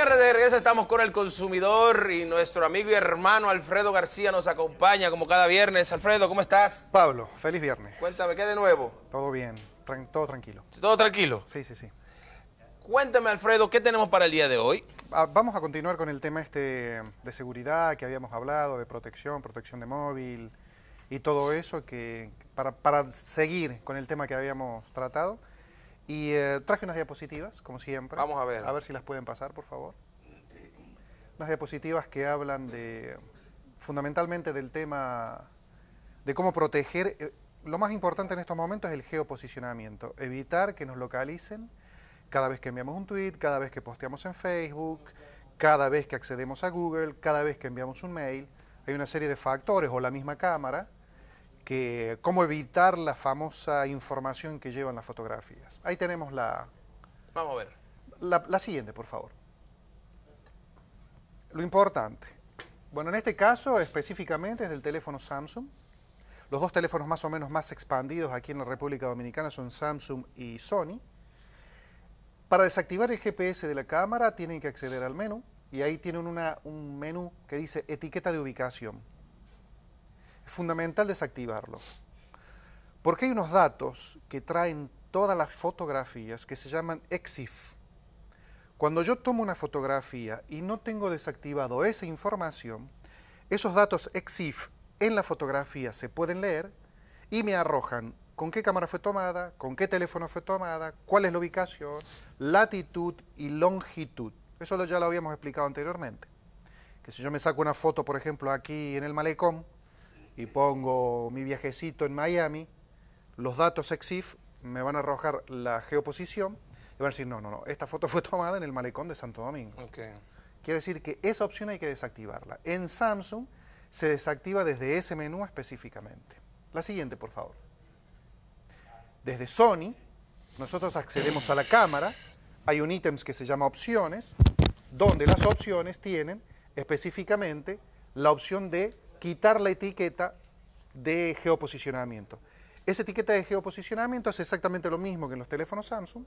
Señores, de estamos con el consumidor y nuestro amigo y hermano Alfredo García nos acompaña como cada viernes. Alfredo, ¿cómo estás? Pablo, feliz viernes. Cuéntame, ¿qué de nuevo? Todo bien, todo tranquilo. ¿Todo tranquilo? Sí, sí, sí. Cuéntame, Alfredo, ¿qué tenemos para el día de hoy? Ah, vamos a continuar con el tema este de seguridad que habíamos hablado, de protección, protección de móvil y todo eso, que para, para seguir con el tema que habíamos tratado. Y eh, traje unas diapositivas, como siempre. Vamos a ver. A ver si las pueden pasar, por favor. Unas diapositivas que hablan de fundamentalmente del tema de cómo proteger. Eh, lo más importante en estos momentos es el geoposicionamiento, evitar que nos localicen cada vez que enviamos un tweet, cada vez que posteamos en Facebook, cada vez que accedemos a Google, cada vez que enviamos un mail. Hay una serie de factores o la misma cámara cómo evitar la famosa información que llevan las fotografías. Ahí tenemos la... Vamos a ver. La, siguiente, por favor. Lo importante. Bueno, en este caso específicamente es del teléfono Samsung. Los dos teléfonos más o menos más expandidos aquí en la República Dominicana son Samsung y Sony. Para desactivar el GPS de la cámara tienen que acceder al menú y ahí tienen un menú que dice etiqueta de ubicación fundamental desactivarlo. Porque hay unos datos que traen todas las fotografías que se llaman EXIF. Cuando yo tomo una fotografía y no tengo desactivado esa información, esos datos EXIF en la fotografía se pueden leer y me arrojan con qué cámara fue tomada, con qué teléfono fue tomada, cuál es la ubicación, latitud y longitud. Eso ya lo habíamos explicado anteriormente. Que si yo me saco una foto, por ejemplo, aquí en el malecón, y pongo mi viajecito en Miami, los datos EXIF me van a arrojar la geoposición y van a decir, no, no, no, esta foto fue tomada en el malecón de Santo Domingo. Quiere decir que esa opción hay que desactivarla. En Samsung se desactiva desde ese menú específicamente. La siguiente, por favor. Desde Sony, nosotros accedemos a la cámara, hay un ítem que se llama opciones, donde las opciones tienen específicamente la opción de quitar la etiqueta de geoposicionamiento. Esa etiqueta de geoposicionamiento es exactamente lo mismo que en los teléfonos Samsung.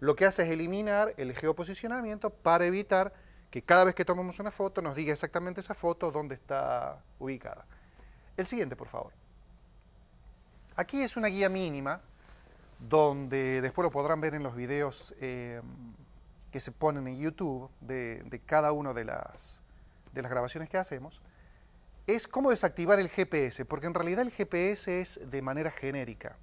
Lo que hace es eliminar el geoposicionamiento para evitar que cada vez que tomemos una foto nos diga exactamente esa foto dónde está ubicada. El siguiente, por favor. Aquí es una guía mínima donde después lo podrán ver en los videos eh, que se ponen en YouTube de, de cada una de las, de las grabaciones que hacemos es cómo desactivar el GPS, porque en realidad el GPS es de manera genérica.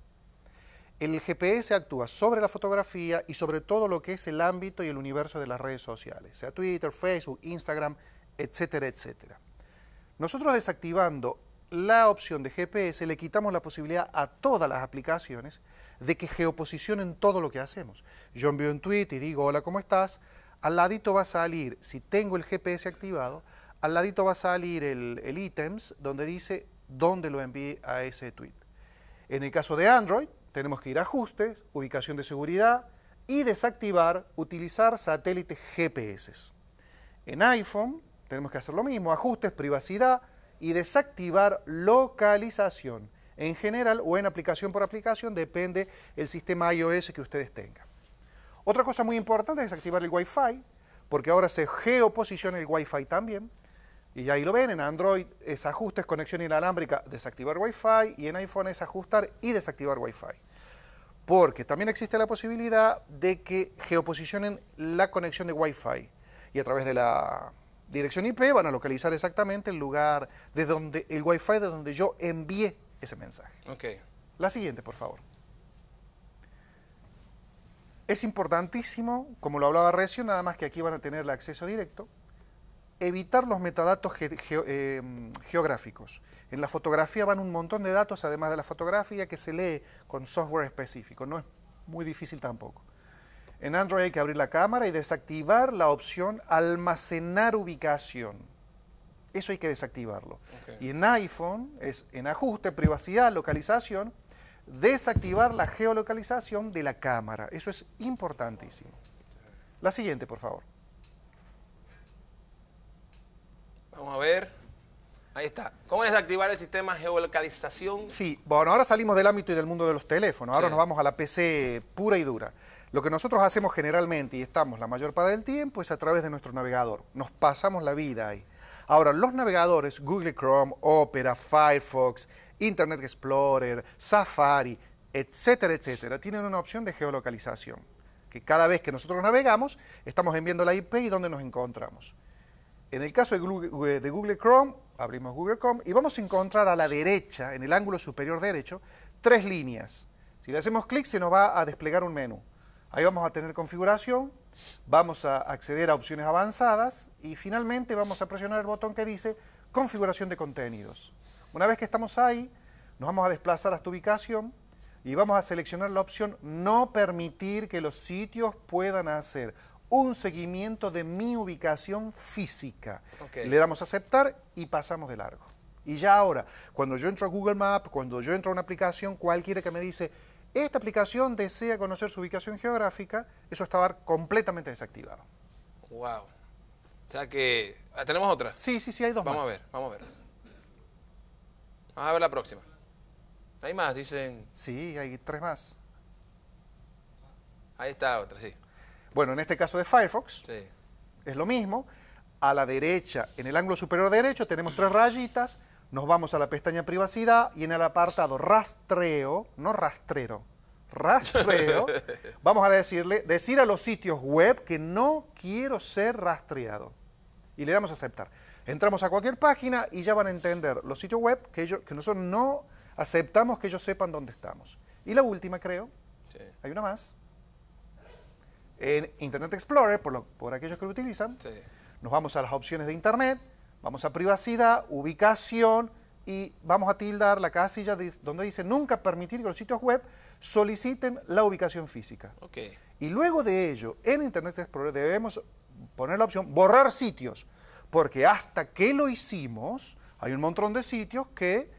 El GPS actúa sobre la fotografía y sobre todo lo que es el ámbito y el universo de las redes sociales, sea Twitter, Facebook, Instagram, etcétera, etcétera. Nosotros desactivando la opción de GPS le quitamos la posibilidad a todas las aplicaciones de que geoposicionen todo lo que hacemos. Yo envío un tweet y digo, hola, ¿cómo estás? Al ladito va a salir, si tengo el GPS activado, al ladito va a salir el ítems donde dice dónde lo envíe a ese tweet. En el caso de Android, tenemos que ir a ajustes, ubicación de seguridad y desactivar utilizar satélites GPS. En iPhone tenemos que hacer lo mismo, ajustes, privacidad y desactivar localización en general o en aplicación por aplicación, depende el sistema iOS que ustedes tengan. Otra cosa muy importante es desactivar el Wi-Fi, porque ahora se geoposiciona el Wi-Fi también. Y ahí lo ven, en Android es ajustes, conexión inalámbrica, desactivar Wi-Fi, y en iPhone es ajustar y desactivar Wi-Fi. Porque también existe la posibilidad de que geoposicionen la conexión de Wi-Fi y a través de la dirección IP van a localizar exactamente el lugar de donde el Wi-Fi de donde yo envié ese mensaje. Okay. La siguiente, por favor. Es importantísimo, como lo hablaba Recio, nada más que aquí van a tener el acceso directo, evitar los metadatos em, geográficos. En la fotografía van un montón de datos, además de la fotografía, que se lee con software específico. No es muy difícil tampoco. En Android hay que abrir la cámara y desactivar la opción almacenar ubicación. Eso hay que desactivarlo. Y en iPhone es en ajuste, privacidad, localización, desactivar la geolocalización de la cámara. Eso es importantísimo. La siguiente, por favor. Vamos a ver. Ahí está. ¿Cómo desactivar el sistema de geolocalización? Sí, bueno, ahora salimos del ámbito y del mundo de los teléfonos. Ahora nos vamos a la PC pura y dura. Lo que nosotros hacemos generalmente, y estamos la mayor parte del tiempo, es a través de nuestro navegador. Nos pasamos la vida ahí. Ahora, los navegadores, Google Chrome, Opera, Firefox, Internet Explorer, Safari, etcétera, etcétera, tienen una opción de geolocalización. Que cada vez que nosotros navegamos, estamos enviando la IP y dónde nos encontramos. En el caso de Google, Chrome, abrimos Google Chrome y vamos a encontrar a la derecha, en el ángulo superior derecho, tres líneas. Si le hacemos clic se nos va a desplegar un menú. Ahí vamos a tener configuración, vamos a acceder a opciones avanzadas y finalmente vamos a presionar el botón que dice configuración de contenidos. Una vez que estamos ahí, nos vamos a desplazar a esta ubicación y vamos a seleccionar la opción no permitir que los sitios puedan hacer un seguimiento de mi ubicación física. Le damos a aceptar y pasamos de largo. Y ya ahora, cuando yo entro a Google Maps, cuando yo entro a una aplicación, cualquiera que me dice, esta aplicación desea conocer su ubicación geográfica, eso estaba completamente desactivado. Wow. O sea que, ah, ¿tenemos otra? Sí, sí, sí, hay dos vamos más. Vamos a ver, vamos a ver. Vamos a ver la próxima. Hay más, dicen. Sí, hay tres más. Ahí está otra, sí. Bueno, en este caso de Firefox, es lo mismo. A la derecha, en el ángulo superior derecho, tenemos tres rayitas. Nos vamos a la pestaña privacidad y en el apartado rastreo, no rastrero, rastreo, vamos a decirle, decir a los sitios web que no quiero ser rastreado. Y le damos a aceptar. Entramos a cualquier página y ya van a entender los sitios web que, ellos, que nosotros no aceptamos que ellos sepan dónde estamos. Y la última, creo, sí. hay una más, en Internet Explorer, por, lo, por aquellos que lo utilizan. Nos vamos a las opciones de Internet, vamos a privacidad, ubicación y vamos a tildar la casilla donde dice nunca permitir que los sitios web soliciten la ubicación física. Y luego de ello, en Internet Explorer debemos poner la opción borrar sitios, porque hasta que lo hicimos, hay un montón de sitios que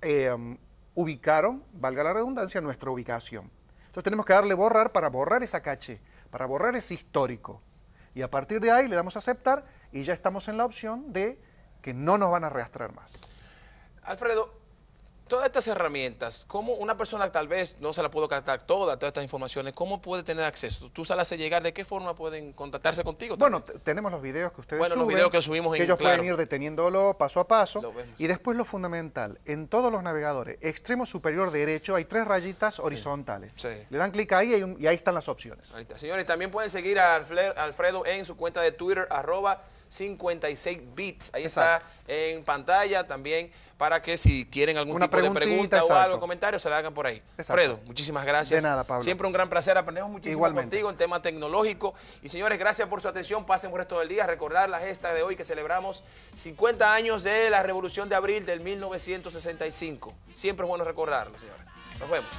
em, ubicaron, valga la redundancia, nuestra ubicación. Entonces tenemos que darle borrar para borrar esa caché, para borrar ese histórico. Y a partir de ahí le damos a aceptar y ya estamos en la opción de que no nos van a reastrar más. Alfredo, todas estas herramientas, ¿cómo una persona tal vez no se la puedo captar toda, todas estas informaciones, cómo puede tener acceso? ¿Tú se las hace llegar? ¿De qué forma pueden contactarse contigo? Bueno, tenemos los videos que ustedes Bueno, los videos que subimos ellos pueden ir deteniéndolo paso a paso. Y después lo fundamental, en todos los navegadores, extremo superior derecho, hay tres rayitas horizontales. Le dan clic ahí y, y, ahí están las opciones. Ahí está. Señores, también pueden seguir a Alfredo en su cuenta de Twitter, arroba 56 bits. Ahí está en pantalla también para que si quieren algún tipo de pregunta o algo, comentario, se la hagan por ahí. Fredo, muchísimas gracias. De nada, Pablo. Siempre un gran placer. Aprendemos muchísimo contigo en tema tecnológico. Y señores, gracias por su atención. Pasen un resto del día. Recordar la gesta de hoy que celebramos 50 años de la Revolución de Abril del 1965. Siempre es bueno recordarlo, señores. Nos vemos.